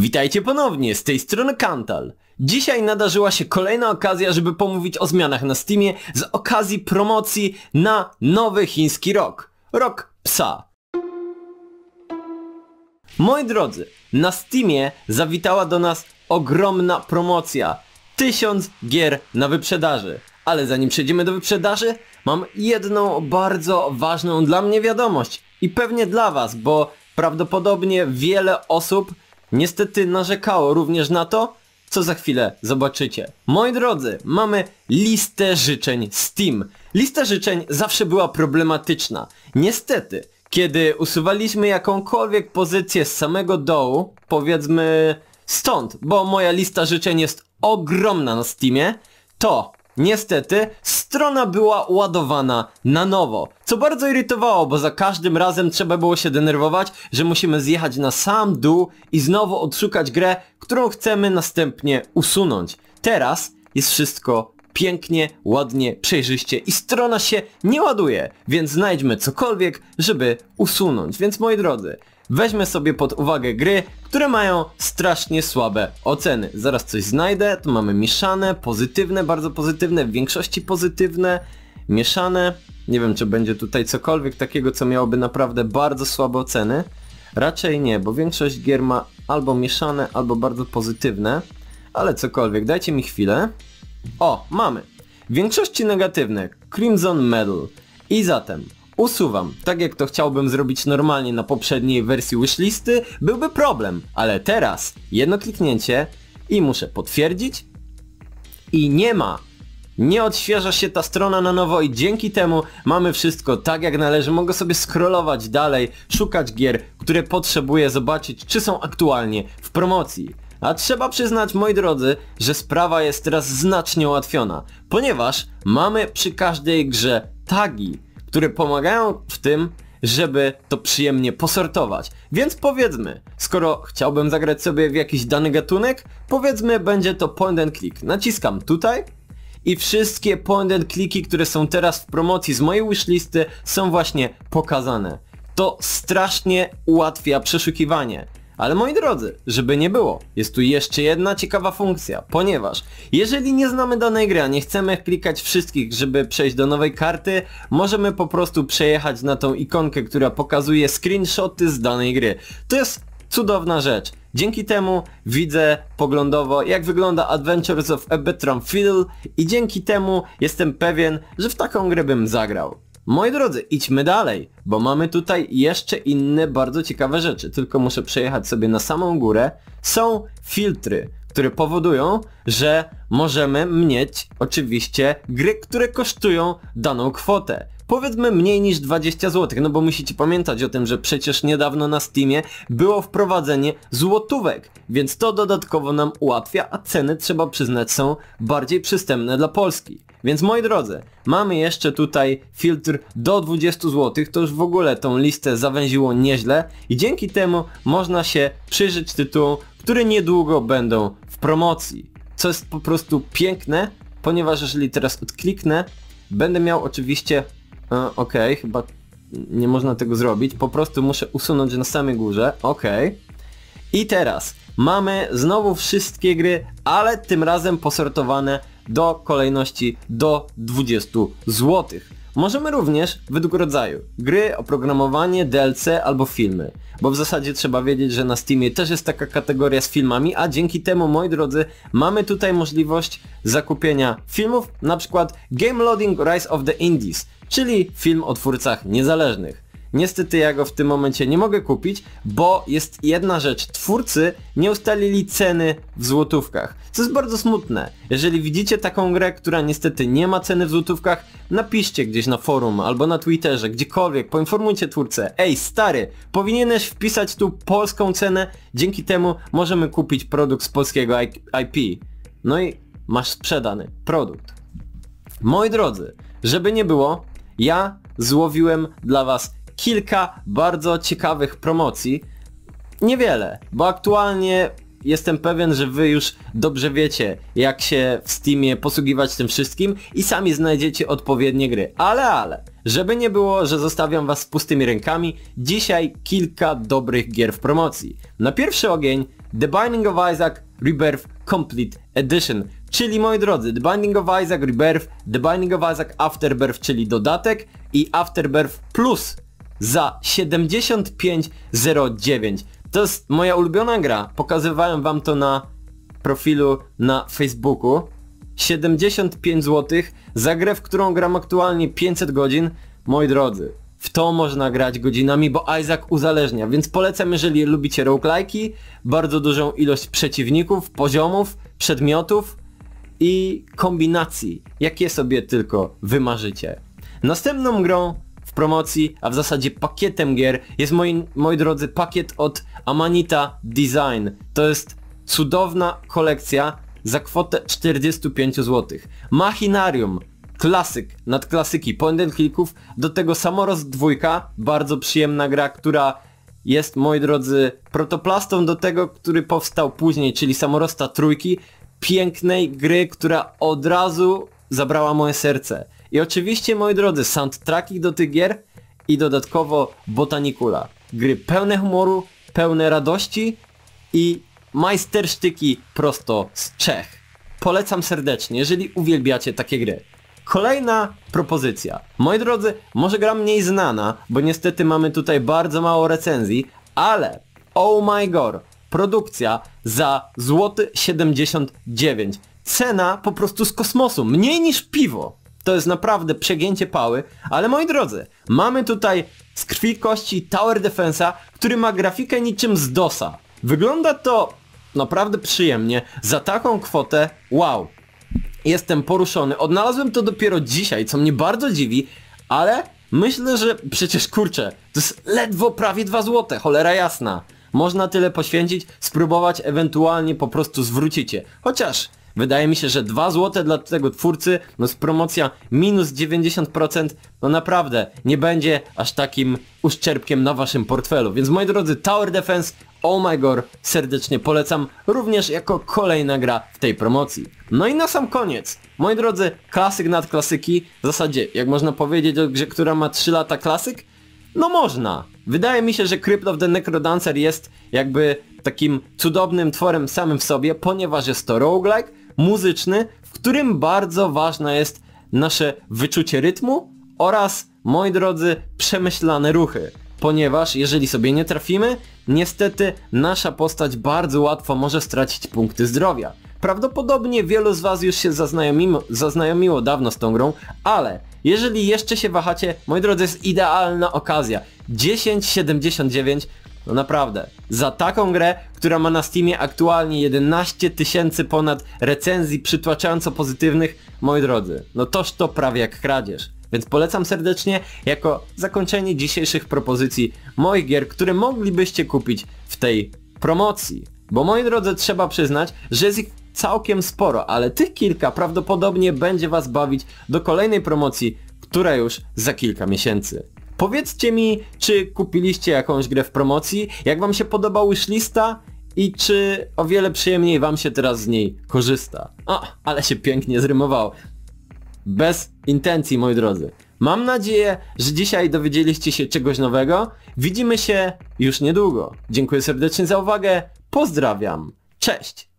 Witajcie ponownie, z tej strony Kantal. Dzisiaj nadarzyła się kolejna okazja, żeby pomówić o zmianach na Steamie z okazji promocji na nowy chiński rok. Rok psa. Moi drodzy, na Steamie zawitała do nas ogromna promocja. tysiąc gier na wyprzedaży. Ale zanim przejdziemy do wyprzedaży, mam jedną bardzo ważną dla mnie wiadomość. I pewnie dla was, bo prawdopodobnie wiele osób Niestety narzekało również na to, co za chwilę zobaczycie. Moi drodzy, mamy listę życzeń Steam. Lista życzeń zawsze była problematyczna. Niestety, kiedy usuwaliśmy jakąkolwiek pozycję z samego dołu, powiedzmy stąd, bo moja lista życzeń jest ogromna na Steamie, to Niestety, strona była ładowana na nowo, co bardzo irytowało, bo za każdym razem trzeba było się denerwować, że musimy zjechać na sam dół i znowu odszukać grę, którą chcemy następnie usunąć. Teraz jest wszystko pięknie, ładnie, przejrzyście i strona się nie ładuje, więc znajdźmy cokolwiek, żeby usunąć. Więc moi drodzy, weźmy sobie pod uwagę gry, które mają strasznie słabe oceny. Zaraz coś znajdę, tu mamy mieszane, pozytywne, bardzo pozytywne, w większości pozytywne, mieszane. Nie wiem, czy będzie tutaj cokolwiek takiego, co miałoby naprawdę bardzo słabe oceny. Raczej nie, bo większość gier ma albo mieszane, albo bardzo pozytywne. Ale cokolwiek, dajcie mi chwilę. O, mamy. W większości negatywne. Crimson Medal. I zatem, usuwam. Tak jak to chciałbym zrobić normalnie na poprzedniej wersji wishlisty, byłby problem, ale teraz jedno kliknięcie i muszę potwierdzić i nie ma nie odświeża się ta strona na nowo i dzięki temu mamy wszystko tak jak należy. Mogę sobie scrollować dalej, szukać gier, które potrzebuję zobaczyć, czy są aktualnie w promocji. A trzeba przyznać, moi drodzy, że sprawa jest teraz znacznie ułatwiona, ponieważ mamy przy każdej grze tagi, które pomagają w tym, żeby to przyjemnie posortować. Więc powiedzmy, skoro chciałbym zagrać sobie w jakiś dany gatunek, powiedzmy będzie to point and click. Naciskam tutaj i wszystkie point and clicky, które są teraz w promocji z mojej wishlisty są właśnie pokazane. To strasznie ułatwia przeszukiwanie. Ale moi drodzy, żeby nie było, jest tu jeszcze jedna ciekawa funkcja, ponieważ jeżeli nie znamy danej gry, a nie chcemy klikać wszystkich, żeby przejść do nowej karty, możemy po prostu przejechać na tą ikonkę, która pokazuje screenshoty z danej gry. To jest cudowna rzecz. Dzięki temu widzę poglądowo jak wygląda Adventures of a Betram Fiddle i dzięki temu jestem pewien, że w taką grę bym zagrał. Moi drodzy, idźmy dalej, bo mamy tutaj jeszcze inne bardzo ciekawe rzeczy, tylko muszę przejechać sobie na samą górę. Są filtry, które powodują, że możemy mieć oczywiście gry, które kosztują daną kwotę. Powiedzmy mniej niż 20 zł, no bo musicie pamiętać o tym, że przecież niedawno na Steamie było wprowadzenie złotówek, więc to dodatkowo nam ułatwia, a ceny trzeba przyznać są bardziej przystępne dla Polski. Więc moi drodzy, mamy jeszcze tutaj filtr do 20 zł, to już w ogóle tą listę zawęziło nieźle i dzięki temu można się przyjrzeć tytułom, które niedługo będą w promocji. Co jest po prostu piękne, ponieważ jeżeli teraz odkliknę, będę miał oczywiście... E, chyba nie można tego zrobić, po prostu muszę usunąć na samej górze, ok. I teraz mamy znowu wszystkie gry, ale tym razem posortowane do kolejności do 20 zł. Możemy również według rodzaju gry, oprogramowanie, DLC albo filmy. Bo w zasadzie trzeba wiedzieć, że na Steamie też jest taka kategoria z filmami, a dzięki temu, moi drodzy, mamy tutaj możliwość zakupienia filmów, na przykład Game Loading Rise of the Indies, czyli film o twórcach niezależnych. Niestety ja go w tym momencie nie mogę kupić, bo jest jedna rzecz, twórcy nie ustalili ceny w złotówkach, co jest bardzo smutne. Jeżeli widzicie taką grę, która niestety nie ma ceny w złotówkach, napiszcie gdzieś na forum albo na Twitterze, gdziekolwiek, poinformujcie twórcę, ej stary, powinieneś wpisać tu polską cenę, dzięki temu możemy kupić produkt z polskiego IP. No i masz sprzedany produkt. Moi drodzy, żeby nie było, ja złowiłem dla was kilka bardzo ciekawych promocji. Niewiele, bo aktualnie jestem pewien, że wy już dobrze wiecie, jak się w Steamie posługiwać tym wszystkim i sami znajdziecie odpowiednie gry. Ale, ale, żeby nie było, że zostawiam was z pustymi rękami, dzisiaj kilka dobrych gier w promocji. Na pierwszy ogień The Binding of Isaac Rebirth Complete Edition, czyli moi drodzy, The Binding of Isaac Rebirth, The Binding of Isaac Afterbirth, czyli dodatek i Afterbirth Plus, za 75,09. To jest moja ulubiona gra. Pokazywałem wam to na profilu na Facebooku. 75 zł za grę, w którą gram aktualnie 500 godzin. Moi drodzy, w to można grać godzinami, bo Isaac uzależnia, więc polecam, jeżeli lubicie roguelike'i, bardzo dużą ilość przeciwników, poziomów, przedmiotów i kombinacji, jakie sobie tylko wymarzycie. Następną grą w promocji, a w zasadzie pakietem gier jest moi, moi drodzy pakiet od Amanita Design. To jest cudowna kolekcja za kwotę 45 zł. Machinarium, klasyk nad klasyki point and clicków, do tego Samoroz dwójka, bardzo przyjemna gra, która jest, moi drodzy, protoplastą do tego, który powstał później, czyli Samorosta trójki, pięknej gry, która od razu zabrała moje serce. I oczywiście, moi drodzy, soundtracki do tych gier i dodatkowo Botanicula. Gry pełne humoru, pełne radości i majstersztyki prosto z Czech. Polecam serdecznie, jeżeli uwielbiacie takie gry. Kolejna propozycja. Moi drodzy, może gra mniej znana, bo niestety mamy tutaj bardzo mało recenzji, ale oh my god, produkcja za złoty 79. Cena po prostu z kosmosu, mniej niż piwo to jest naprawdę przegięcie pały, ale moi drodzy, mamy tutaj z krwi kości Tower Defensa, który ma grafikę niczym z DOSa. Wygląda to naprawdę przyjemnie, za taką kwotę, wow. Jestem poruszony, odnalazłem to dopiero dzisiaj, co mnie bardzo dziwi, ale myślę, że przecież kurczę, to jest ledwo prawie 2 złote, cholera jasna. Można tyle poświęcić, spróbować, ewentualnie po prostu zwrócicie. Chociaż Wydaje mi się, że 2 zł dla tego twórcy, no z promocja minus 90%, no naprawdę nie będzie aż takim uszczerbkiem na waszym portfelu. Więc moi drodzy, Tower Defense Oh my god, serdecznie polecam również jako kolejna gra w tej promocji. No i na sam koniec, moi drodzy, klasyk nad klasyki, w zasadzie jak można powiedzieć o grze, która ma 3 lata klasyk? No można. Wydaje mi się, że Crypt of the Necrodancer jest jakby takim cudownym tworem samym w sobie, ponieważ jest to roguelike, muzyczny, w którym bardzo ważne jest nasze wyczucie rytmu oraz, moi drodzy, przemyślane ruchy. Ponieważ jeżeli sobie nie trafimy, niestety nasza postać bardzo łatwo może stracić punkty zdrowia. Prawdopodobnie wielu z Was już się zaznajomiło dawno z tą grą, ale jeżeli jeszcze się wahacie, moi drodzy, jest idealna okazja. 10.79, no naprawdę. Za taką grę, która ma na Steamie aktualnie 11 tysięcy ponad recenzji przytłaczająco pozytywnych, moi drodzy, no toż to prawie jak kradzież. Więc polecam serdecznie jako zakończenie dzisiejszych propozycji moich gier, które moglibyście kupić w tej promocji. Bo moi drodzy, trzeba przyznać, że jest ich całkiem sporo, ale tych kilka prawdopodobnie będzie Was bawić do kolejnej promocji, która już za kilka miesięcy. Powiedzcie mi, czy kupiliście jakąś grę w promocji, jak wam się podobał lista i czy o wiele przyjemniej wam się teraz z niej korzysta. O, ale się pięknie zrymowało. Bez intencji, moi drodzy. Mam nadzieję, że dzisiaj dowiedzieliście się czegoś nowego. Widzimy się już niedługo. Dziękuję serdecznie za uwagę. Pozdrawiam. Cześć!